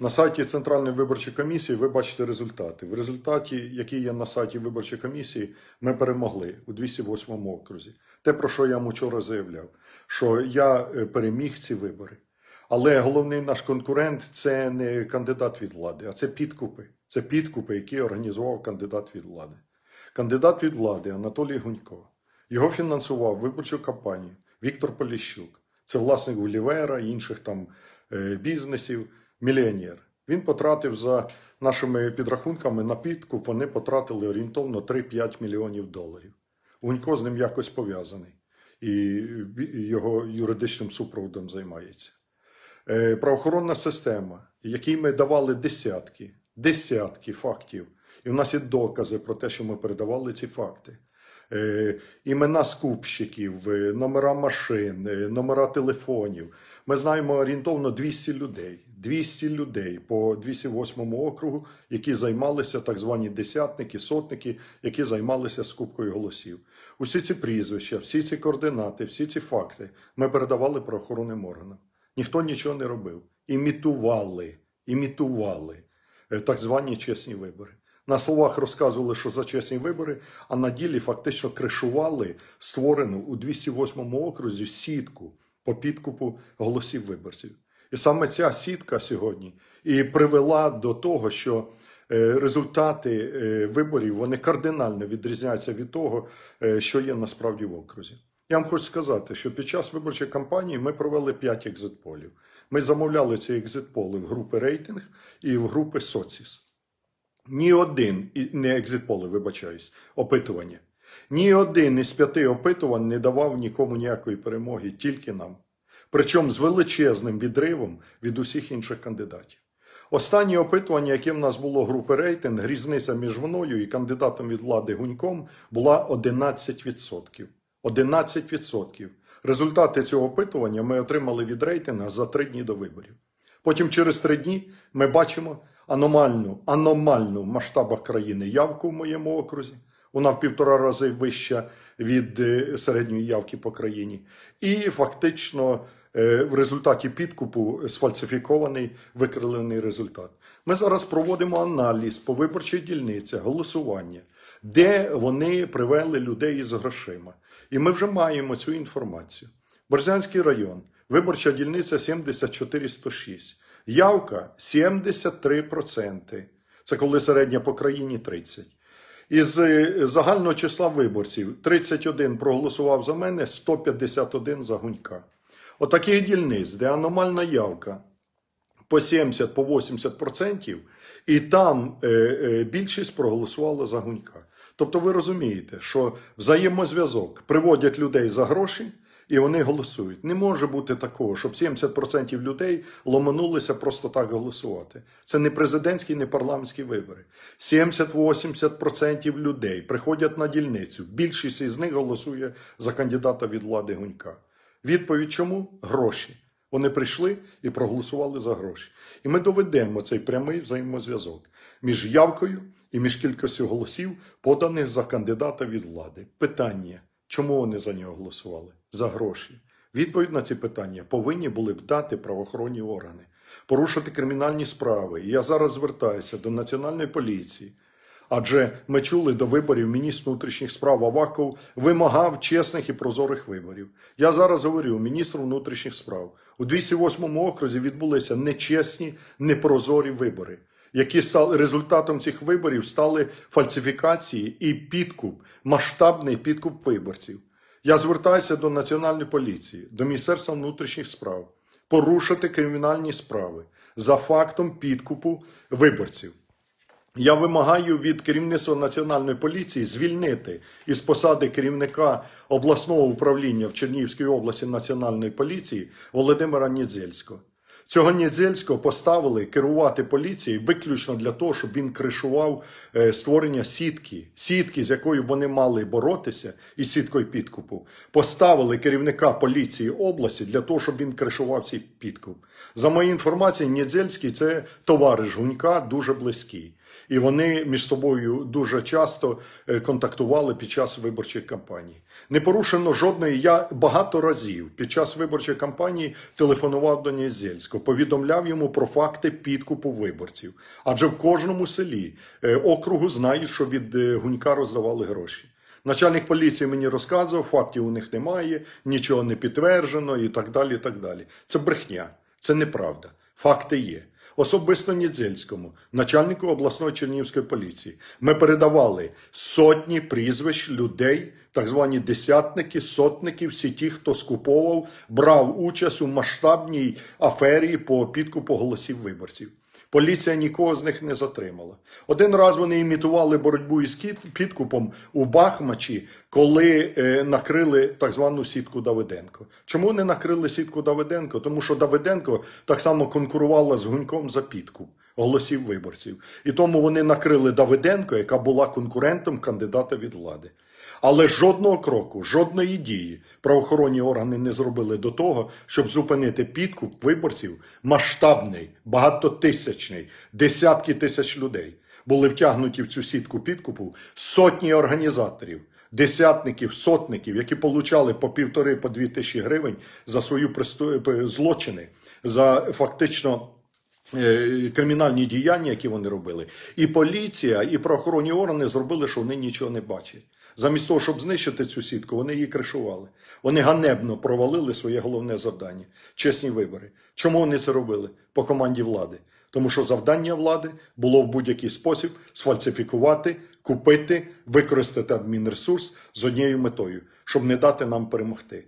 На сайті Центральної виборчої комісії ви бачите результати. В результаті, які є на сайті виборчої комісії, ми перемогли у 208 окрузі. Те, про що я вам вчора заявляв, що я е, переміг ці вибори. Але головний наш конкурент це не кандидат від влади, а це підкупи. Це підкупи, які організував кандидат від влади. Кандидат від влади Анатолій Гунько. Його фінансував виборчу кампанію Віктор Поліщук. Це власник Гулівера і інших там е, бізнесів мільйонер. Він потратив за нашими підрахунками на підкуп, вони потратили орієнтовно 3-5 мільйонів доларів. Гунько з ним якось пов'язаний і його юридичним супроводом займається. Е, правоохоронна система, якій ми давали десятки, десятки фактів. І в нас є докази про те, що ми передавали ці факти. Е, імена скупщиків, е, номера машин, номера телефонів. Ми знаємо орієнтовно 200 людей. 200 людей по 208 округу, які займалися так звані десятники, сотники, які займалися скупкою голосів. Усі ці прізвища, всі ці координати, всі ці факти ми передавали правоохоронним органам. Ніхто нічого не робив. Імітували, імітували е, так звані чесні вибори. На словах розказували, що за чесні вибори, а на ділі фактично кришували створену у 208 окрузі сітку по підкупу голосів виборців. І саме ця сітка сьогодні і привела до того, що е, результати е, виборів вони кардинально відрізняються від того, е, що є насправді в окрузі. Я вам хочу сказати, що під час виборчої кампанії ми провели 5 екзитполів. Ми замовляли ці екзитполи в групи рейтинг і в групи соціс. Ні один не екзитполи, вибачаюсь, опитування. Ні один із п'яти опитувань не давав нікому ніякої перемоги, тільки нам причому з величезним відривом від усіх інших кандидатів. Останнє опитування, яке в нас було групи рейтинг, різниця між мною і кандидатом від влади Гуньком була 11%. 11%. Результати цього опитування ми отримали від рейтинга за три дні до виборів. Потім через три дні ми бачимо аномальну аномальну в масштабах країни явку в моєму окрузі. Вона в півтора рази вища від е, середньої явки по країні. І фактично Е, в результаті підкупу сфальсифікований викривлений результат. Ми зараз проводимо аналіз по виборчій дільниці, голосування, де вони привели людей із грошима. І ми вже маємо цю інформацію. Борзянський район, виборча дільниця 74106. Явка 73%. Це коли середня по країні 30. Із е, загального числа виборців 31 проголосував за мене, 151 за гунька. Отаких От дільниць, де аномальна явка по 70, по 80%, і там е, е, більшість проголосувала за гунька. Тобто ви розумієте, що взаємозв'язок приводять людей за гроші. І вони голосують. Не може бути такого, щоб 70% людей ломанулися просто так голосувати. Це не президентські, не парламентські вибори. 70-80% людей приходять на дільницю. Більшість із них голосує за кандидата від влади Гунька. Відповідь чому? Гроші. Вони прийшли і проголосували за гроші. І ми доведемо цей прямий взаємозв'язок між явкою і між кількістю голосів, поданих за кандидата від влади. Питання, чому вони за нього голосували? За гроші. Відповідь на ці питання повинні були б дати правоохоронні органи, порушити кримінальні справи. І я зараз звертаюся до національної поліції. Адже ми чули до виборів міністр внутрішніх справ Аваков вимагав чесних і прозорих виборів. Я зараз говорю міністру внутрішніх справ у 208 окрузі відбулися нечесні, непрозорі вибори. Які стали результатом цих виборів стали фальсифікації і підкуп, масштабний підкуп виборців? Я звертаюся до Національної поліції, до Міністерства внутрішніх справ порушити кримінальні справи за фактом підкупу виборців. Я вимагаю від керівництва національної поліції звільнити із посади керівника обласного управління в Чернігівській області національної поліції Володимира Нідзельського. Цього Нєдзельського поставили керувати поліцією виключно для того, щоб він кришував е, створення сітки, сітки, з якою вони мали боротися, і сіткою підкупу. Поставили керівника поліції області для того, щоб він кришував цей підкуп. За моєю інформацією, Нєдзельський це товариш Гунька, дуже близький. І вони між собою дуже часто е, контактували під час виборчих кампаній. Не порушено жодної. Я багато разів під час виборчої кампанії телефонував до Нєдзельського. Зеленського повідомляв йому про факти підкупу виборців, адже в кожному селі е, округу знають, що від е, гунька роздавали гроші. Начальник поліції мені розказував, фактів у них немає, нічого не підтверджено і так далі. І так далі. Це брехня, це неправда. Факти є особисто Нідзельському, начальнику обласної Чернігівської поліції. Ми передавали сотні прізвищ людей, так звані десятники, сотники, всі ті, хто скуповував, брав участь у масштабній афері по підкупу голосів виборців. Поліція нікого з них не затримала. Один раз вони імітували боротьбу із підкупом у Бахмачі, коли е, накрили так звану сітку Давиденко. Чому не накрили сітку Давиденко? Тому що Давиденко так само конкурувала з Гуньком за підкуп голосів виборців. І тому вони накрили Давиденко, яка була конкурентом кандидата від влади. Але жодного кроку, жодної дії правоохоронні органи не зробили до того, щоб зупинити підкуп виборців масштабний, багатотисячний, десятки тисяч людей. Були втягнуті в цю сітку підкупу сотні організаторів, десятників, сотників, які получали по півтори-по дві тисячі гривень за свої злочини, за фактично Е, кримінальні діяння, які вони робили, і поліція, і правоохоронні органи зробили, що вони нічого не бачать. Замість того, щоб знищити цю сітку, вони її кришували. Вони ганебно провалили своє головне завдання чесні вибори. Чому вони це робили? По команді влади. Тому що завдання влади було в будь-який спосіб сфальсифікувати, купити, використати адмінресурс з однією метою, щоб не дати нам перемогти.